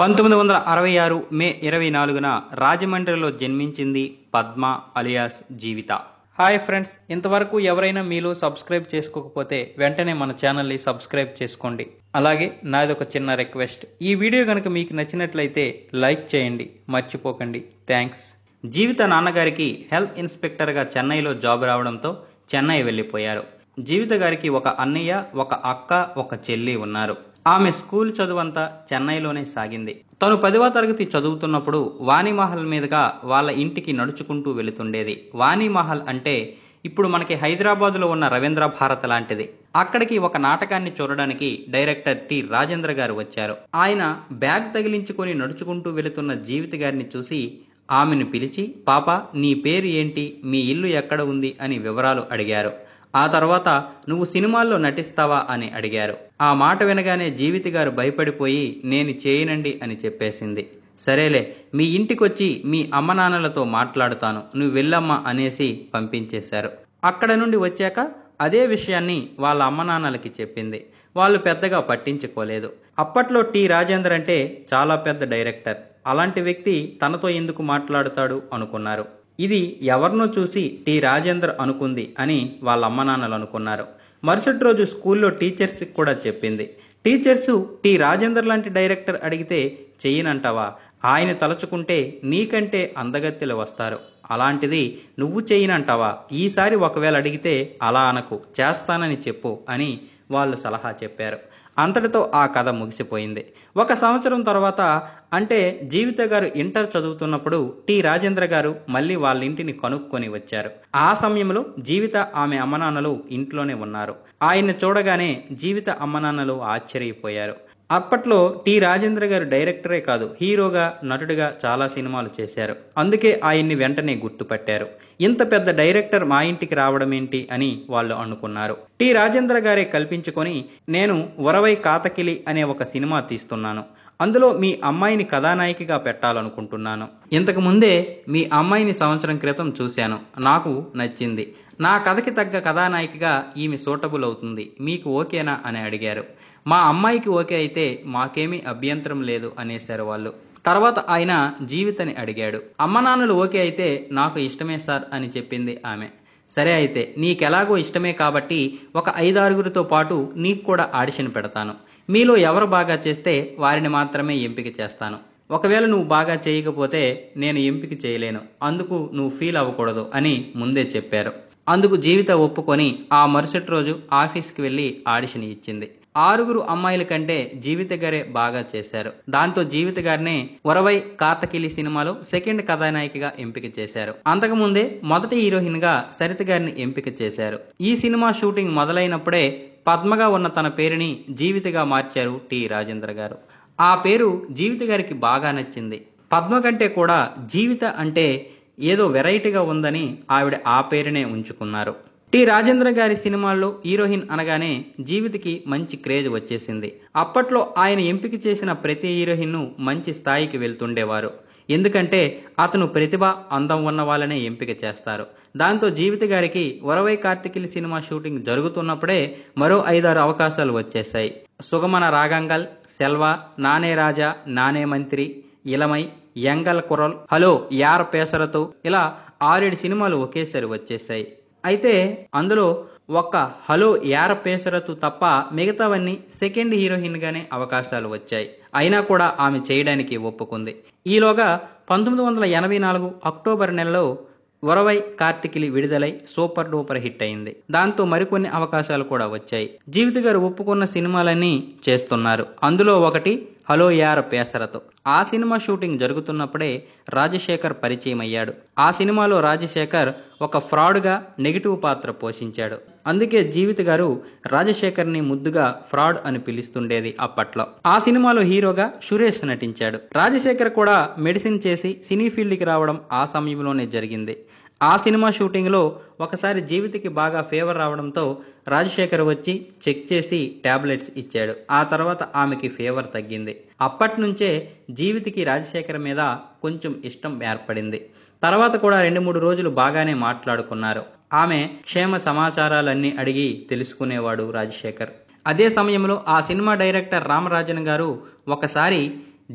పంతొమ్మిది వందల అరవై ఆరు మే ఇరవై నాలుగున రాజమండ్రిలో జన్మించింది Padma alias Jeevitha hi friends ఇంతవరకు ఎవరైనా మీలో సబ్స్క్రైబ్ చేసుకోకపోతే వెంటనే మన ఛానల్ని సబ్స్క్రైబ్ చేసుకోండి అలాగే నాది ఒక చిన్న రిక్వెస్ట్ ఈ వీడియో కనుక మీకు నచ్చినట్లయితే లైక్ చేయండి మర్చిపోకండి థ్యాంక్స్ జీవిత నాన్నగారికి హెల్త్ ఇన్స్పెక్టర్గా చెన్నైలో జాబ్ రావడంతో చెన్నై వెళ్ళిపోయారు జీవిత గారికి ఒక అన్నయ్య ఒక అక్క ఒక చెల్లి ఉన్నారు ఆమె స్కూల్ చదువంతా చెన్నైలోనే సాగింది తను పదివ తరగతి చదువుతున్నప్పుడు వాణిమహల్ మీదుగా వాళ్ళ ఇంటికి నడుచుకుంటూ వెళుతుండేది వాణిమహల్ అంటే ఇప్పుడు మనకి హైదరాబాద్లో ఉన్న రవీంద్ర భారత్ లాంటిది అక్కడికి ఒక నాటకాన్ని చూడడానికి డైరెక్టర్ టి రాజేంద్ర గారు వచ్చారు ఆయన బ్యాగ్ తగిలించుకొని నడుచుకుంటూ వెళుతున్న జీవిత గారిని చూసి ఆమెను పిలిచి పాప నీ పేరు ఏంటి మీ ఇల్లు ఎక్కడ ఉంది అని వివరాలు అడిగారు ఆ తర్వాత నువ్వు సినిమాల్లో నటిస్తావా అని అడిగారు ఆ మాట వినగానే జీవితి గారు భయపడిపోయి నేను చేయనండి అని చెప్పేసింది సరేలే మీ ఇంటికొచ్చి మీ అమ్మ నాన్నలతో మాట్లాడుతాను నువ్వు వెళ్ళమ్మా అనేసి పంపించేశారు అక్కడ నుండి వచ్చాక అదే విషయాన్ని వాళ్ళ అమ్మ నాన్నలకి చెప్పింది వాళ్ళు పెద్దగా పట్టించుకోలేదు అప్పట్లో టి రాజేందర్ అంటే చాలా పెద్ద డైరెక్టర్ అలాంటి వ్యక్తి తనతో ఎందుకు మాట్లాడుతాడు అనుకున్నారు ఇది ఎవరినో చూసి టి రాజేందర్ అనుకుంది అని వాళ్ళ అమ్మ నాన్నలు అనుకున్నారు మరుసటి రోజు స్కూల్లో టీచర్స్కి కూడా చెప్పింది టీచర్సు టి రాజేందర్ లాంటి డైరెక్టర్ అడిగితే చెయ్యనంటావా ఆయన తలచుకుంటే నీకంటే అందగత్తెలు వస్తారు అలాంటిది నువ్వు చెయ్యనంటావా ఈసారి ఒకవేళ అడిగితే అలా అనకు చేస్తానని చెప్పు అని వాళ్ళు సలహా చెప్పారు అంతటితో ఆ కథ ముగిసిపోయింది ఒక సంవత్సరం తర్వాత అంటే జీవిత గారు ఇంటర్ చదువుతున్నప్పుడు టి రాజేంద్ర గారు మళ్ళీ వాళ్ళ ఇంటిని కనుక్కొని వచ్చారు ఆ సమయంలో జీవిత ఆమె అమ్మనాన్నలు ఇంట్లోనే ఉన్నారు ఆయన్ని చూడగానే జీవిత అమ్మనాన్నలు ఆశ్చర్యపోయారు అప్పట్లో టి రాజేంద్ర గారు డైరెక్టరే కాదు హీరోగా నటుడిగా చాలా సినిమాలు చేశారు అందుకే ఆయన్ని వెంటనే గుర్తుపట్టారు ఇంత పెద్ద డైరెక్టర్ మా ఇంటికి రావడం ఏంటి అని వాళ్ళు అనుకున్నారు టి రాజేంద్ర గారే కల్పించుకొని నేను వరవై కాతకిలి అనే ఒక సినిమా తీస్తున్నాను అందులో మీ అమ్మాయిని కథానాయికగా పెట్టాలనుకుంటున్నాను ఇంతకు ముందే మీ అమ్మాయిని సంవత్సరం క్రితం చూశాను నాకు నచ్చింది నా కథకి తగ్గ కథానాయికగా ఈమె సూటబుల్ అవుతుంది మీకు ఓకేనా అని అడిగారు మా అమ్మాయికి ఓకే అయితే మాకేమీ అభ్యంతరం లేదు అనేశారు వాళ్ళు తర్వాత ఆయన జీవితని అడిగాడు అమ్మనాన్నలు ఓకే అయితే నాకు ఇష్టమే సార్ అని చెప్పింది ఆమె సరే అయితే నీకెలాగో ఇష్టమే కాబట్టి ఒక ఐదారుగురితో పాటు నీకు కూడా ఆడిషన్ పెడతాను మీలో ఎవరు బాగా చేస్తే వారిని మాత్రమే ఎంపిక చేస్తాను ఒకవేళ నువ్వు బాగా చేయకపోతే నేను ఎంపిక చేయలేను అందుకు నువ్వు ఫీల్ అవ్వకూడదు అని ముందే చెప్పారు అందుకు జీవిత ఒప్పుకొని ఆ మరుసటి రోజు ఆఫీస్కి వెళ్ళి ఆడిషన్ ఇచ్చింది ఆరుగురు అమ్మాయిల కంటే జీవిత గారే బాగా చేశారు దాంతో జీవిత గారిని వరవై కాతకిలి సినిమాలో సెకండ్ కథానాయికగా ఎంపిక చేశారు అంతకుముందే మొదటి హీరోయిన్ గా సరిత గారిని ఎంపిక చేశారు ఈ సినిమా షూటింగ్ మొదలైనప్పుడే పద్మగా ఉన్న తన పేరుని జీవితగా మార్చారు టి రాజేంద్ర గారు ఆ పేరు జీవిత గారికి బాగా నచ్చింది పద్మ కంటే కూడా జీవిత అంటే ఏదో వెరైటీగా ఉందని ఆవిడ ఆ పేరునే ఉంచుకున్నారు టి రాజేంద్ర గారి సినిమాల్లో హీరోయిన్ అనగానే జీవితకి మంచి క్రేజ్ వచ్చేసింది అప్పట్లో ఆయన ఎంపిక చేసిన ప్రతి హీరోయిన్ను మంచి స్థాయికి వెళ్తుండేవారు ఎందుకంటే అతను ప్రతిభ అందం ఉన్న వాళ్ళనే ఎంపిక చేస్తారు దాంతో జీవిత గారికి వరవై కార్తికిల్ సినిమా షూటింగ్ జరుగుతున్నప్పుడే మరో ఐదారు అవకాశాలు వచ్చేశాయి సుగమన రాగంగల్ సెల్వ నానే రాజా నానే మంత్రి ఇలమై ఎంగల్ కురల్ హలో యార్ పేసరతో ఇలా ఆరేడు సినిమాలు ఒకేసారి వచ్చేసాయి అయితే అందులో ఒక్క హలో యార పేసరతు తప్ప మిగతావన్నీ సెకండ్ హీరోయిన్గానే అవకాశాలు వచ్చాయి అయినా కూడా ఆమె చేయడానికి ఒప్పుకుంది ఈలోగా పంతొమ్మిది వందల ఎనభై నాలుగు అక్టోబర్ నెలలో వరవై కార్తికిలి విడుదలై సూపర్ డూపర్ హిట్ అయింది దాంతో మరికొన్ని అవకాశాలు కూడా వచ్చాయి జీవిత గారు ఒప్పుకున్న సినిమాలన్నీ చేస్తున్నారు అందులో ఒకటి హలో యార్ పేసరతో ఆ సినిమా షూటింగ్ జరుగుతున్నప్పుడే రాజశేఖర్ పరిచయం అయ్యాడు ఆ సినిమాలో రాజశేఖర్ ఒక ఫ్రాడ్గా నెగిటివ్ పాత్ర పోషించాడు అందుకే జీవిత గారు రాజశేఖర్ని ముద్దుగా ఫ్రాడ్ అని పిలుస్తుండేది అప్పట్లో ఆ సినిమాలో హీరోగా సురేష్ నటించాడు రాజశేఖర్ కూడా మెడిసిన్ చేసి సినీ ఫీల్డ్కి రావడం ఆ సమయంలోనే జరిగింది ఆ సినిమా షూటింగ్లో ఒకసారి జీవితకి బాగా ఫేవర్ రావడంతో రాజశేఖర్ వచ్చి చెక్ చేసి ట్యాబ్లెట్స్ ఇచ్చాడు ఆ తర్వాత ఆమెకి ఫేవర్ తగ్గింది అప్పటి నుంచే జీవితకి రాజశేఖర్ మీద కొంచెం ఇష్టం ఏర్పడింది తర్వాత కూడా రెండు మూడు రోజులు బాగానే మాట్లాడుకున్నారు ఆమె క్షేమ సమాచారాలన్నీ అడిగి తెలుసుకునేవాడు రాజశేఖర్ అదే సమయంలో ఆ సినిమా డైరెక్టర్ రామరాజన్ గారు ఒకసారి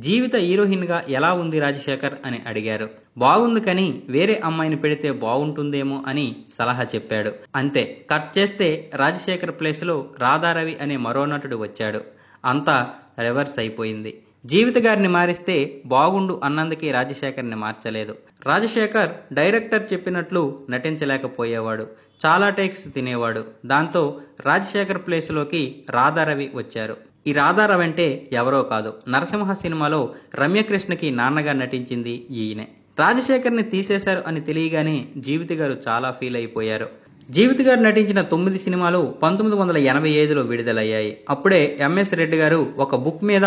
జీవిత హీరోయిన్గా ఎలా ఉంది రాజశేఖర్ అని అడిగారు బాగుంది కానీ వేరే అమ్మాయిని పెడితే బాగుంటుందేమో అని సలహా చెప్పాడు అంతే కట్ చేస్తే రాజశేఖర్ ప్లేస్లో రాధారవి అనే మరో నటుడు వచ్చాడు అంతా రివర్స్ అయిపోయింది జీవిత గారిని మారిస్తే బాగుండు అన్నందుకే రాజశేఖర్ని మార్చలేదు రాజశేఖర్ డైరెక్టర్ చెప్పినట్లు నటించలేకపోయేవాడు చాలా టేక్స్ తినేవాడు దాంతో రాజశేఖర్ ప్లేస్లోకి రాధారవి వచ్చారు ఈ రాధారావు అంటే ఎవరో కాదు నరసింహ సినిమాలో రమ్యకృష్ణకి నాన్నగా నటించింది ఈయనే రాజశేఖర్ని తీసేశారు అని తెలియగానే జీవితి గారు చాలా ఫీల్ అయిపోయారు జీవిత గారు నటించిన తొమ్మిది సినిమాలు పంతొమ్మిది వందల ఎనభై ఐదులో విడుదలయ్యాయి అప్పుడే ఎంఎస్ రెడ్డి గారు ఒక బుక్ మీద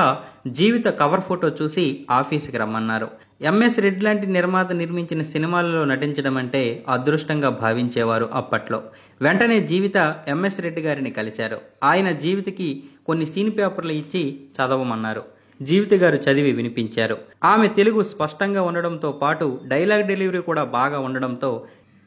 జీవిత కవర్ ఫోటో చూసి ఆఫీస్కి రమ్మన్నారు ఎంఎస్ రెడ్డి లాంటి నిర్మాత నిర్మించిన సినిమాలలో నటించడం అంటే అదృష్టంగా భావించేవారు అప్పట్లో వెంటనే జీవిత ఎంఎస్ రెడ్డి గారిని కలిశారు ఆయన జీవితకి కొన్ని సీన్ పేపర్లు ఇచ్చి చదవమన్నారు జీవిత గారు చదివి వినిపించారు ఆమె తెలుగు స్పష్టంగా ఉండడంతో పాటు డైలాగ్ డెలివరీ కూడా బాగా ఉండడంతో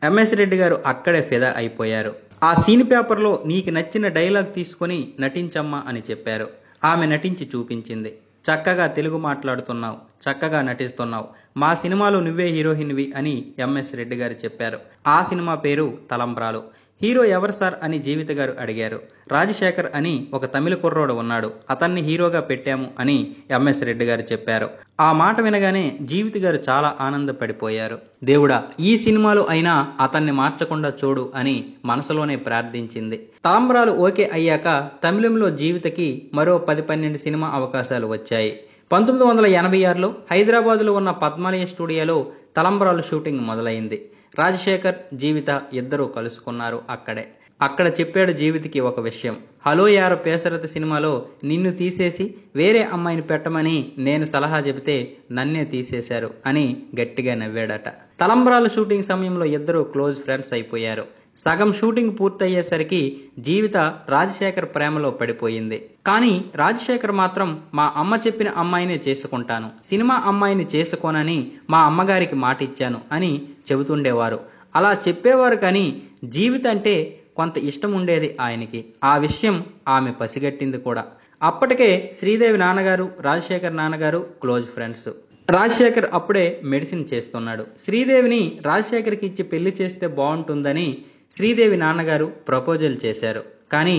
ఎంఎస్ రెడ్డి గారు అక్కడే ఫిదా అయిపోయారు ఆ సీన్ పేపర్లో నీకు నచ్చిన డైలాగ్ తీసుకొని నటించమ్మా అని చెప్పారు ఆమె నటించి చూపించింది చక్కగా తెలుగు మాట్లాడుతున్నావు చక్కగా నటిస్తున్నావు మా సినిమాలో నువ్వే హీరోయిన్వి అని ఎంఎస్ రెడ్డి గారు చెప్పారు ఆ సినిమా పేరు తలంబ్రాలు హీరో ఎవరు సార్ అని జీవిత గారు అడిగారు రాజశేఖర్ అని ఒక తమిళ కుర్రోడు ఉన్నాడు అతన్ని హీరోగా పెట్టాము అని ఎంఎస్ రెడ్డి గారు చెప్పారు ఆ మాట వినగానే జీవిత గారు చాలా ఆనందపడిపోయారు దేవుడా ఈ సినిమాలు అయినా అతన్ని మార్చకుండా చూడు అని మనసులోనే ప్రార్థించింది తాంబ్రాలు ఓకే అయ్యాక తమిళంలో జీవితకి మరో పది పన్నెండు సినిమా అవకాశాలు వచ్చాయి పంతొమ్మిది వందల ఎనభై ఆరులో హైదరాబాద్లో ఉన్న పద్మాలయ స్టూడియోలో తలంబ్రాలు షూటింగ్ మొదలైంది రాజశేఖర్ జీవిత ఇద్దరూ కలుసుకున్నారు అక్కడే అక్కడ చెప్పాడు జీవితకి ఒక విషయం హలో యార పేసరత సినిమాలో నిన్ను తీసేసి వేరే అమ్మాయిని పెట్టమని నేను సలహా చెబితే నన్నే తీసేశారు అని గట్టిగా నవ్వాడట తలంబ్రాల షూటింగ్ సమయంలో ఇద్దరు క్లోజ్ ఫ్రెండ్స్ అయిపోయారు సగం షూటింగ్ పూర్తయ్యేసరికి జీవిత రాజశేఖర్ ప్రేమలో పడిపోయింది కానీ రాజశేఖర్ మాత్రం మా అమ్మ చెప్పిన అమ్మాయినే చేసుకుంటాను సినిమా అమ్మాయిని చేసుకోనని మా అమ్మగారికి మాట ఇచ్చాను అని చెబుతుండేవారు అలా చెప్పేవారు కానీ జీవిత అంటే కొంత ఇష్టం ఉండేది ఆయనకి ఆ విషయం ఆమె పసిగట్టింది కూడా అప్పటికే శ్రీదేవి నాన్నగారు రాజశేఖర్ నాన్నగారు క్లోజ్ ఫ్రెండ్స్ రాజశేఖర్ అప్పుడే మెడిసిన్ చేస్తున్నాడు శ్రీదేవిని రాజశేఖర్కి ఇచ్చి పెళ్లి చేస్తే బాగుంటుందని శ్రీదేవి నాన్నగారు ప్రపోజల్ చేశారు కానీ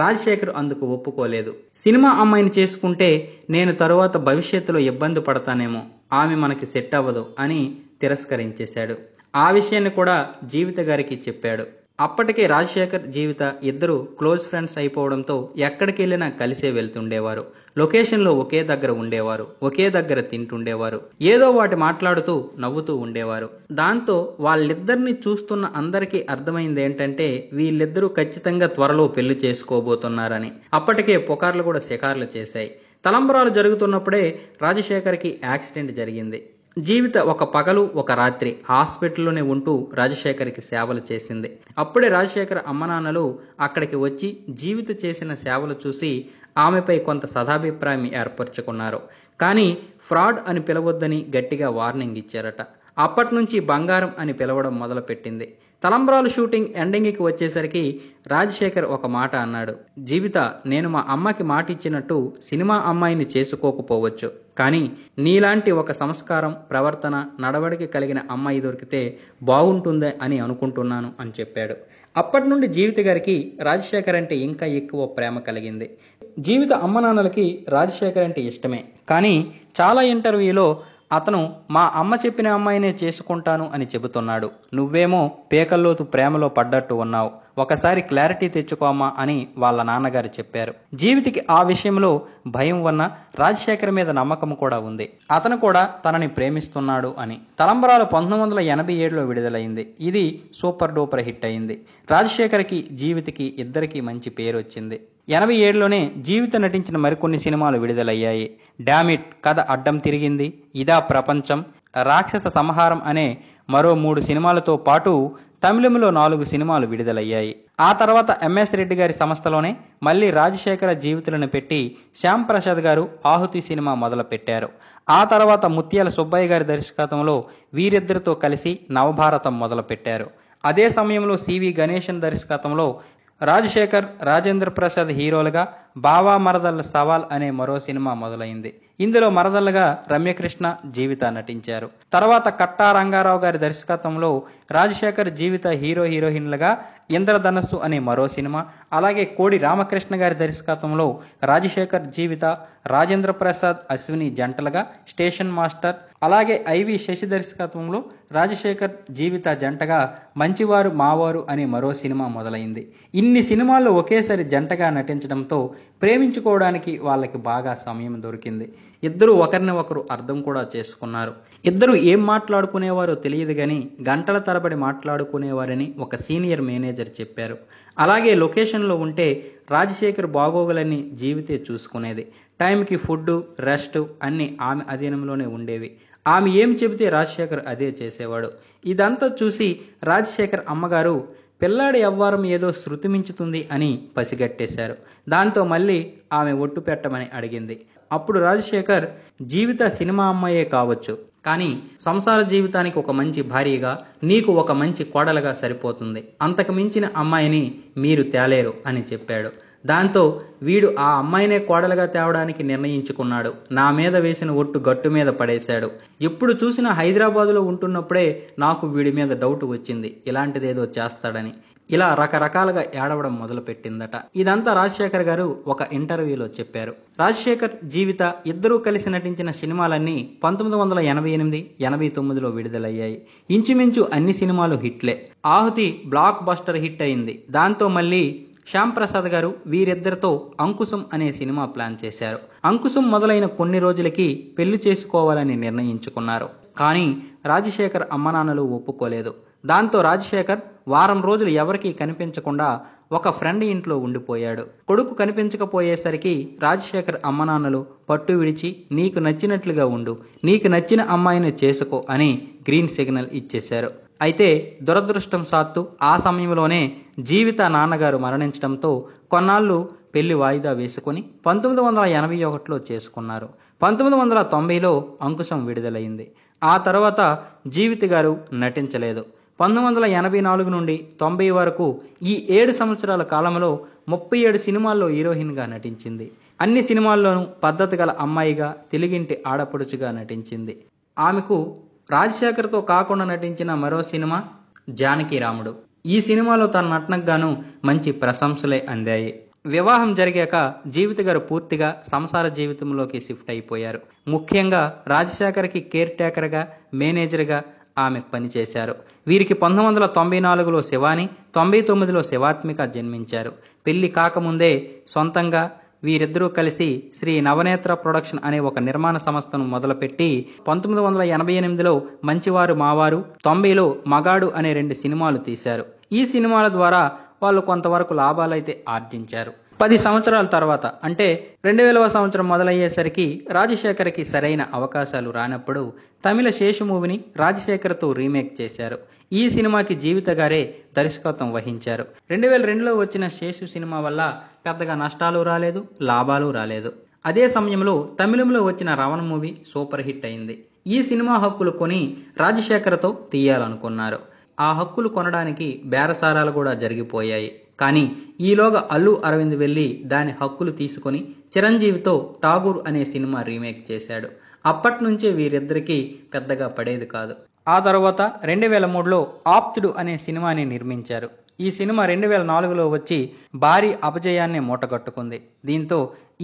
రాజశేఖర్ అందుకు ఒప్పుకోలేదు సినిమా అమ్మాయిని చేసుకుంటే నేను తరువాత భవిష్యత్తులో ఇబ్బంది పడతానేమో ఆమె మనకి సెట్ అవ్వదు అని తిరస్కరించేశాడు ఆ విషయాన్ని కూడా జీవిత గారికి చెప్పాడు అప్పటికే రాజశేఖర్ జీవిత ఇద్దరు క్లోజ్ ఫ్రెండ్స్ అయిపోవడంతో ఎక్కడికి వెళ్ళినా కలిసే వెళ్తుండేవారు లొకేషన్లో ఒకే దగ్గర ఉండేవారు ఒకే దగ్గర తింటుండేవారు ఏదో వాటి మాట్లాడుతూ నవ్వుతూ ఉండేవారు దాంతో వాళ్ళిద్దరిని చూస్తున్న అందరికీ అర్థమైంది ఏంటంటే వీళ్ళిద్దరూ ఖచ్చితంగా త్వరలో పెళ్లి చేసుకోబోతున్నారని అప్పటికే పుకార్లు కూడా షికార్లు చేశాయి తలంబరాలు జరుగుతున్నప్పుడే రాజశేఖర్కి యాక్సిడెంట్ జరిగింది జీవిత ఒక పగలు ఒక రాత్రి హాస్పిటల్లోనే ఉంటూ రాజశేఖర్కి సేవలు చేసింది అప్పుడే రాజశేఖర్ అమ్మనాన్నలు అక్కడికి వచ్చి జీవిత చేసిన సేవలు చూసి ఆమెపై కొంత సదాభిప్రాయం ఏర్పరచుకున్నారు కానీ ఫ్రాడ్ అని పిలవద్దని గట్టిగా వార్నింగ్ ఇచ్చారట నుంచి బంగారం అని పిలవడం మొదలుపెట్టింది తలంబ్రాలు షూటింగ్ ఎండింగ్కి వచ్చేసరికి రాజశేఖర్ ఒక మాట అన్నాడు జీవిత నేను మా అమ్మకి మాట ఇచ్చినట్టు సినిమా అమ్మాయిని చేసుకోకపోవచ్చు కానీ నీలాంటి ఒక సంస్కారం ప్రవర్తన నడవడికి కలిగిన అమ్మాయి దొరికితే బాగుంటుందే అని అనుకుంటున్నాను అని చెప్పాడు అప్పటి నుండి జీవిత గారికి రాజశేఖర్ అంటే ఇంకా ఎక్కువ ప్రేమ కలిగింది జీవిత నాన్నలకి రాజశేఖర్ అంటే ఇష్టమే కానీ చాలా ఇంటర్వ్యూలో అతను మా అమ్మ చెప్పిన అమ్మాయినే చేసుకుంటాను అని చెబుతున్నాడు నువ్వేమో పేకల్లోతు ప్రేమలో పడ్డట్టు ఉన్నావు ఒకసారి క్లారిటీ తెచ్చుకోమా అని వాళ్ళ నాన్నగారు చెప్పారు జీవితికి ఆ విషయంలో భయం వన్న రాజశేఖర్ మీద నమ్మకం కూడా ఉంది అతను కూడా తనని ప్రేమిస్తున్నాడు అని తలంబరాలు పంతొమ్మిది వందల ఎనభై ఏడులో విడుదలైంది ఇది సూపర్ డూపర్ హిట్ అయింది రాజశేఖర్కి జీవితికి ఇద్దరికి మంచి పేరు వచ్చింది ఎనభై ఏడులోనే జీవిత నటించిన మరికొన్ని సినిమాలు విడుదలయ్యాయి డామిట్ కథ అడ్డం తిరిగింది ఇదా ప్రపంచం రాక్షస సంహారం అనే మరో మూడు సినిమాలతో పాటు తమిళంలో నాలుగు సినిమాలు విడుదలయ్యాయి ఆ తర్వాత ఎంఎస్ రెడ్డి గారి సంస్థలోనే మళ్ళీ రాజశేఖర జీవితులను పెట్టి శ్యామ్ ప్రసాద్ గారు ఆహుతి సినిమా మొదలుపెట్టారు ఆ తర్వాత ముత్యాల సుబ్బయ్య గారి దర్శకత్వంలో వీరిద్దరితో కలిసి నవభారతం మొదలుపెట్టారు అదే సమయంలో సివి గణేశన్ దర్శకత్వంలో राजशेखर राजेन्द्र प्रसाद हीरोलगा బావా మరదళ్ళ సవాల్ అనే మరో సినిమా మొదలైంది ఇందులో మరదళ్ళగా రమ్యకృష్ణ జీవిత నటించారు తర్వాత కట్టా రంగారావు గారి దర్శకత్వంలో రాజశేఖర్ జీవిత హీరో హీరోయిన్లుగా ఇంద్రధనస్సు అనే మరో సినిమా అలాగే కోడి రామకృష్ణ గారి దర్శకత్వంలో రాజశేఖర్ జీవిత రాజేంద్ర ప్రసాద్ అశ్విని జంటలుగా స్టేషన్ మాస్టర్ అలాగే ఐవి శశి దర్శకత్వంలో రాజశేఖర్ జీవిత జంటగా మంచివారు మావారు అనే మరో సినిమా మొదలైంది ఇన్ని సినిమాల్లో ఒకేసారి జంటగా నటించడంతో ప్రేమించుకోవడానికి వాళ్ళకి బాగా సమయం దొరికింది ఇద్దరు ఒకరిని ఒకరు అర్థం కూడా చేసుకున్నారు ఇద్దరు ఏం మాట్లాడుకునేవారో తెలియదు కానీ గంటల తరబడి మాట్లాడుకునేవారని ఒక సీనియర్ మేనేజర్ చెప్పారు అలాగే లొకేషన్లో ఉంటే రాజశేఖర్ బాగోగులన్నీ జీవితే చూసుకునేది టైంకి ఫుడ్ రెస్ట్ అన్నీ ఆమె అధీనంలోనే ఉండేవి ఆమె ఏం చెబితే రాజశేఖర్ అదే చేసేవాడు ఇదంతా చూసి రాజశేఖర్ అమ్మగారు పిల్లాడి అవ్వారం ఏదో శృతిమించుతుంది అని పసిగట్టేశారు దాంతో మళ్ళీ ఆమె ఒట్టు పెట్టమని అడిగింది అప్పుడు రాజశేఖర్ జీవిత సినిమా అమ్మాయే కావచ్చు కానీ సంసార జీవితానికి ఒక మంచి భార్యగా నీకు ఒక మంచి కోడలుగా సరిపోతుంది అంతకు మించిన అమ్మాయిని మీరు తేలేరు అని చెప్పాడు దాంతో వీడు ఆ అమ్మాయినే కోడలుగా తేవడానికి నిర్ణయించుకున్నాడు నా మీద వేసిన ఒట్టు గట్టు మీద పడేశాడు ఎప్పుడు చూసిన హైదరాబాదులో ఉంటున్నప్పుడే నాకు వీడి మీద డౌట్ వచ్చింది ఇలాంటిదేదో చేస్తాడని ఇలా రకరకాలుగా ఏడవడం మొదలుపెట్టిందట ఇదంతా రాజశేఖర్ గారు ఒక ఇంటర్వ్యూలో చెప్పారు రాజశేఖర్ జీవిత ఇద్దరూ కలిసి నటించిన సినిమాలన్నీ పంతొమ్మిది వందల ఎనభై ఎనిమిది ఎనభై తొమ్మిదిలో విడుదలయ్యాయి ఇంచుమించు అన్ని సినిమాలు హిట్లే ఆహుతి బ్లాక్ బస్టర్ హిట్ అయింది దాంతో మళ్ళీ శ్యామ్ ప్రసాద్ గారు వీరిద్దరితో అంకుశం అనే సినిమా ప్లాన్ చేశారు అంకుశం మొదలైన కొన్ని రోజులకి పెళ్లి చేసుకోవాలని నిర్ణయించుకున్నారు కానీ రాజశేఖర్ అమ్మనాన్నలు ఒప్పుకోలేదు దాంతో రాజశేఖర్ వారం రోజులు ఎవరికీ కనిపించకుండా ఒక ఫ్రెండ్ ఇంట్లో ఉండిపోయాడు కొడుకు కనిపించకపోయేసరికి రాజశేఖర్ అమ్మనాన్నలు పట్టు విడిచి నీకు నచ్చినట్లుగా ఉండు నీకు నచ్చిన అమ్మాయిని చేసుకో అని గ్రీన్ సిగ్నల్ ఇచ్చేశారు అయితే దురదృష్టం సాత్తు ఆ సమయంలోనే జీవిత నాన్నగారు మరణించడంతో కొన్నాళ్ళు పెళ్లి వాయిదా వేసుకొని పంతొమ్మిది వందల ఎనభై ఒకటిలో చేసుకున్నారు పంతొమ్మిది వందల తొంభైలో అంకుశం విడుదలైంది ఆ తర్వాత జీవిత గారు నటించలేదు పంతొమ్మిది వందల ఎనభై నాలుగు నుండి తొంభై వరకు ఈ ఏడు సంవత్సరాల కాలంలో ముప్పై ఏడు సినిమాల్లో హీరోయిన్గా నటించింది అన్ని సినిమాల్లోనూ పద్ధతి గల అమ్మాయిగా తెలుగింటి ఆడపడుచుగా నటించింది ఆమెకు రాజశేఖర్తో కాకుండా నటించిన మరో సినిమా రాముడు ఈ సినిమాలో తన నటనకు గాను మంచి ప్రశంసలే అందాయి వివాహం జరిగాక జీవిత గారు పూర్తిగా సంసార జీవితంలోకి షిఫ్ట్ అయిపోయారు ముఖ్యంగా రాజశేఖర్కి కేర్ టేకర్గా మేనేజర్గా ఆమె పనిచేశారు వీరికి పంతొమ్మిది వందల తొంభై నాలుగులో శివాని తొంభై తొమ్మిదిలో శివాత్మిక జన్మించారు పెళ్లి కాకముందే సొంతంగా వీరిద్దరూ కలిసి శ్రీ నవనేత్ర ప్రొడక్షన్ అనే ఒక నిర్మాణ సంస్థను మొదలుపెట్టి పంతొమ్మిది వందల ఎనభై ఎనిమిదిలో మంచివారు మావారు తొంభైలో మగాడు అనే రెండు సినిమాలు తీశారు ఈ సినిమాల ద్వారా వాళ్ళు కొంతవరకు లాభాలైతే ఆర్జించారు పది సంవత్సరాల తర్వాత అంటే రెండు వేలవ సంవత్సరం మొదలయ్యేసరికి రాజశేఖర్కి సరైన అవకాశాలు రానప్పుడు తమిళ శేషు మూవీని రాజశేఖర్తో రీమేక్ చేశారు ఈ సినిమాకి జీవిత గారే దర్శకత్వం వహించారు రెండు వేల రెండులో వచ్చిన శేషు సినిమా వల్ల పెద్దగా నష్టాలు రాలేదు లాభాలు రాలేదు అదే సమయంలో తమిళంలో వచ్చిన రావణ మూవీ సూపర్ హిట్ అయింది ఈ సినిమా హక్కులు కొని రాజశేఖర్తో తీయాలనుకున్నారు ఆ హక్కులు కొనడానికి బేరసారాలు కూడా జరిగిపోయాయి కానీ ఈలోగా అల్లు అరవింద్ వెళ్ళి దాని హక్కులు తీసుకొని చిరంజీవితో ఠాగూర్ అనే సినిమా రీమేక్ చేశాడు అప్పటి నుంచే వీరిద్దరికీ పెద్దగా పడేది కాదు ఆ తర్వాత రెండు వేల మూడులో ఆప్తుడు అనే సినిమాని నిర్మించారు ఈ సినిమా రెండు వేల నాలుగులో వచ్చి భారీ అపజయాన్ని మూటగట్టుకుంది దీంతో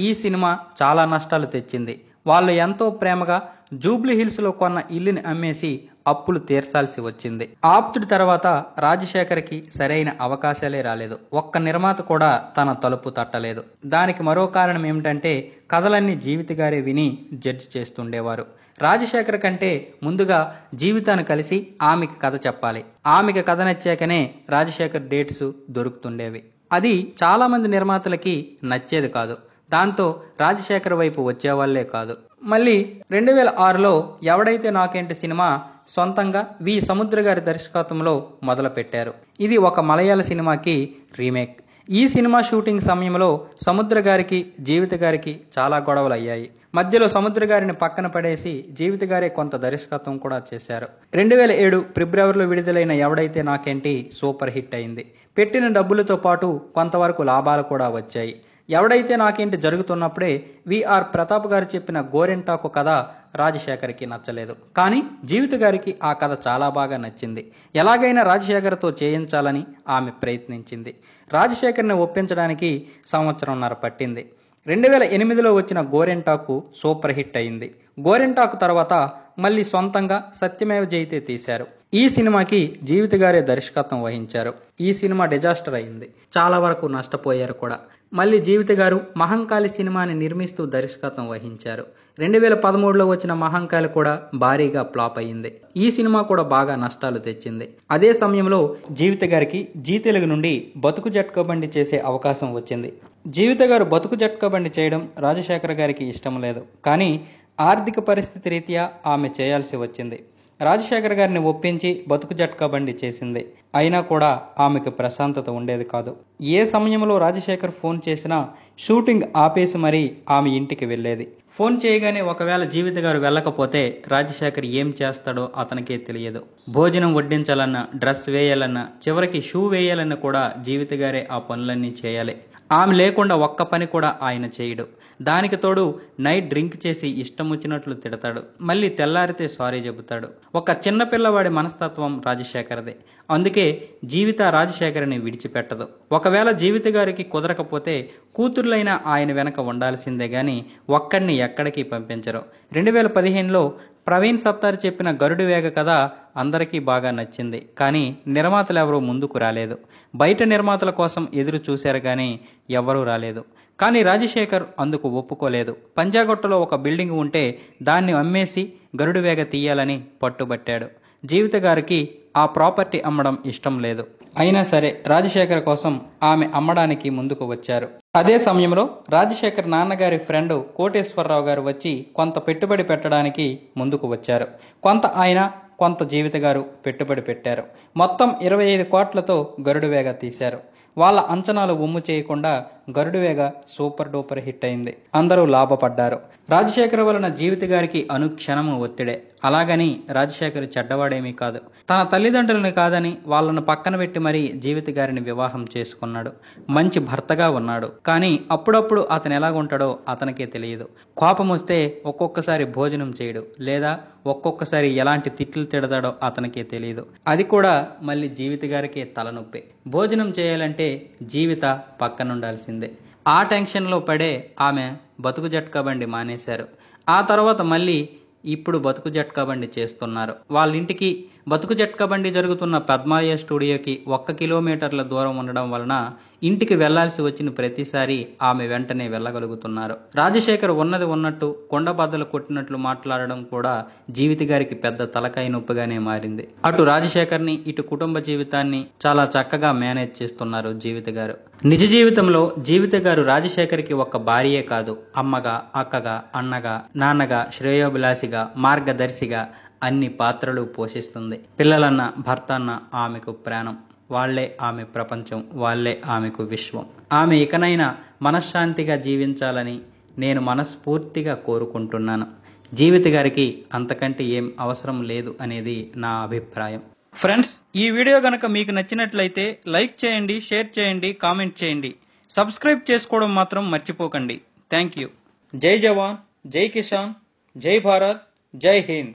ఈ సినిమా చాలా నష్టాలు తెచ్చింది వాళ్ళు ఎంతో ప్రేమగా జూబ్లీ హిల్స్లో కొన్న ఇల్లుని అమ్మేసి అప్పులు తీర్చాల్సి వచ్చింది ఆప్తుడి తర్వాత రాజశేఖర్కి సరైన అవకాశాలే రాలేదు ఒక్క నిర్మాత కూడా తన తలుపు తట్టలేదు దానికి మరో కారణం ఏమిటంటే కథలన్నీ జీవిత గారే విని జడ్జి చేస్తుండేవారు రాజశేఖర్ కంటే ముందుగా జీవితాన్ని కలిసి ఆమెకి కథ చెప్పాలి ఆమెకి కథ నచ్చాకనే రాజశేఖర్ డేట్స్ దొరుకుతుండేవి అది చాలామంది నిర్మాతలకి నచ్చేది కాదు దాంతో రాజశేఖర్ వైపు వచ్చేవాళ్లే కాదు మళ్ళీ రెండు వేల ఆరులో ఎవడైతే నాకేంటి సినిమా సొంతంగా వి సముద్ర గారి దర్శకత్వంలో మొదలుపెట్టారు ఇది ఒక మలయాళ సినిమాకి రీమేక్ ఈ సినిమా షూటింగ్ సమయంలో సముద్ర గారికి జీవిత గారికి చాలా గొడవలు అయ్యాయి మధ్యలో సముద్ర గారిని పక్కన పడేసి జీవిత గారే కొంత దర్శకత్వం కూడా చేశారు రెండు వేల ఏడు ఫిబ్రవరిలో విడుదలైన ఎవడైతే నాకేంటి సూపర్ హిట్ అయింది పెట్టిన డబ్బులతో పాటు కొంతవరకు లాభాలు కూడా వచ్చాయి ఎవడైతే నాకేంటి జరుగుతున్నప్పుడే విఆర్ ప్రతాప్ గారు చెప్పిన గోరెంటాకు కథ రాజశేఖర్కి నచ్చలేదు కానీ జీవిత గారికి ఆ కథ చాలా బాగా నచ్చింది ఎలాగైనా రాజశేఖర్తో చేయించాలని ఆమె ప్రయత్నించింది రాజశేఖర్ని ఒప్పించడానికి సంవత్సరంన్నర పట్టింది రెండు వేల ఎనిమిదిలో వచ్చిన గోరెంటాకు సూపర్ హిట్ అయింది గోరెంటాకు తర్వాత మళ్ళీ సొంతంగా సత్యమేవ జయితే తీశారు ఈ సినిమాకి జీవిత గారే దర్శకత్వం వహించారు ఈ సినిమా డిజాస్టర్ అయింది చాలా వరకు నష్టపోయారు కూడా మళ్ళీ జీవిత గారు మహంకాళి సినిమాని నిర్మిస్తూ దర్శకత్వం వహించారు రెండు వేల పదమూడులో వచ్చిన మహంకాళి కూడా భారీగా ఫ్లాప్ అయింది ఈ సినిమా కూడా బాగా నష్టాలు తెచ్చింది అదే సమయంలో జీవిత గారికి జీ తెలుగు నుండి బతుకు జట్కబండి చేసే అవకాశం వచ్చింది జీవిత గారు బతుకు జట్కబండి చేయడం రాజశేఖర్ గారికి ఇష్టం లేదు కానీ ఆర్థిక పరిస్థితి రీత్యా ఆమె చేయాల్సి వచ్చింది రాజశేఖర్ గారిని ఒప్పించి బతుకు జట్కబండి చేసింది అయినా కూడా ఆమెకు ప్రశాంతత ఉండేది కాదు ఏ సమయంలో రాజశేఖర్ ఫోన్ చేసినా షూటింగ్ ఆపేసి మరీ ఆమె ఇంటికి వెళ్ళేది ఫోన్ చేయగానే ఒకవేళ జీవిత గారు వెళ్ళకపోతే రాజశేఖర్ ఏం చేస్తాడో అతనికే తెలియదు భోజనం వడ్డించాలన్నా డ్రెస్ వేయాలన్నా చివరికి షూ వేయాలన్నా కూడా జీవిత గారే ఆ పనులన్నీ చేయాలి ఆమె లేకుండా ఒక్క పని కూడా ఆయన చేయడు దానికి తోడు నైట్ డ్రింక్ చేసి ఇష్టం వచ్చినట్లు తిడతాడు మళ్ళీ తెల్లారితే సారీ చెబుతాడు ఒక చిన్న పిల్లవాడి మనస్తత్వం రాజశేఖరదే అందుకే జీవిత రాజశేఖర్ని విడిచిపెట్టదు ఒకవేళ జీవిత గారికి కుదరకపోతే కూతుర్లైన ఆయన వెనక ఉండాల్సిందే కానీ ఒక్కడిని ఎక్కడికి పంపించరు రెండు వేల పదిహేనులో ప్రవీణ్ సత్తారు చెప్పిన గరుడు వేగ కథ అందరికీ బాగా నచ్చింది కానీ నిర్మాతలు ఎవరూ ముందుకు రాలేదు బయట నిర్మాతల కోసం ఎదురు చూశారు కానీ ఎవరూ రాలేదు కానీ రాజశేఖర్ అందుకు ఒప్పుకోలేదు పంజాగొట్టలో ఒక బిల్డింగ్ ఉంటే దాన్ని అమ్మేసి గరుడు వేగ తీయాలని పట్టుబట్టాడు జీవిత గారికి ఆ ప్రాపర్టీ అమ్మడం ఇష్టం లేదు అయినా సరే రాజశేఖర్ కోసం ఆమె అమ్మడానికి ముందుకు వచ్చారు అదే సమయంలో రాజశేఖర్ నాన్నగారి ఫ్రెండ్ కోటేశ్వరరావు గారు వచ్చి కొంత పెట్టుబడి పెట్టడానికి ముందుకు వచ్చారు కొంత ఆయన కొంత జీవిత గారు పెట్టుబడి పెట్టారు మొత్తం ఇరవై ఐదు కోట్లతో గరుడువేగ తీశారు వాళ్ళ అంచనాలు ఉమ్ము చేయకుండా గరుడువేగ సూపర్ డూపర్ హిట్ అయింది అందరూ లాభపడ్డారు రాజశేఖర్ వలన జీవిత గారికి అనుక్షణము ఒత్తిడే అలాగని రాజశేఖర్ చెడ్డవాడేమీ కాదు తన తల్లిదండ్రులని కాదని వాళ్ళను పక్కన పెట్టి మరీ జీవిత గారిని వివాహం చేసుకున్నాడు మంచి భర్తగా ఉన్నాడు కానీ అప్పుడప్పుడు అతను ఎలాగుంటాడో అతనికే తెలియదు కోపం వస్తే ఒక్కొక్కసారి భోజనం చేయడు లేదా ఒక్కొక్కసారి ఎలాంటి తిట్లు తిడతాడో అతనికే తెలియదు అది కూడా మళ్ళీ జీవిత గారికే తలనొప్పి భోజనం చేయాలంటే జీవిత పక్కనుండాల్సింది మొదలుపెట్టింది ఆ టెన్షన్లో పడే ఆమె బతుకు జట్కా బండి మానేశారు ఆ తర్వాత మళ్ళీ ఇప్పుడు బతుకు జట్కా బండి చేస్తున్నారు వాళ్ళ ఇంటికి బతుకు బండి జరుగుతున్న పద్మాయ స్టూడియోకి ఒక్క కిలోమీటర్ల దూరం ఉండడం వలన ఇంటికి వెళ్లాల్సి వచ్చిన ప్రతిసారి ఆమె వెంటనే వెళ్ళగలుగుతున్నారు రాజశేఖర్ ఉన్నది ఉన్నట్టు కొండబద్దలు కొట్టినట్లు మాట్లాడడం కూడా జీవిత గారికి పెద్ద తలకాయ నొప్పిగానే మారింది అటు రాజశేఖర్ని ఇటు కుటుంబ జీవితాన్ని చాలా చక్కగా మేనేజ్ చేస్తున్నారు జీవిత గారు నిజ జీవితంలో జీవిత గారు రాజశేఖర్కి ఒక భార్యే కాదు అమ్మగా అక్కగా అన్నగా నాన్నగా శ్రేయోభిలాషిగా మార్గదర్శిగా అన్ని పాత్రలు పోషిస్తుంది పిల్లలన్న భర్త అన్న ఆమెకు ప్రాణం వాళ్లే ఆమె ప్రపంచం వాళ్లే ఆమెకు విశ్వం ఆమె ఇకనైనా మనశ్శాంతిగా జీవించాలని నేను మనస్ఫూర్తిగా కోరుకుంటున్నాను జీవిత గారికి అంతకంటే ఏం అవసరం లేదు అనేది నా అభిప్రాయం ఫ్రెండ్స్ ఈ వీడియో గనక మీకు నచ్చినట్లయితే లైక్ చేయండి షేర్ చేయండి కామెంట్ చేయండి సబ్స్క్రైబ్ చేసుకోవడం మాత్రం మర్చిపోకండి థ్యాంక్ యూ జై జవాన్ జై కిసాన్ జై భారత్ జై హింద్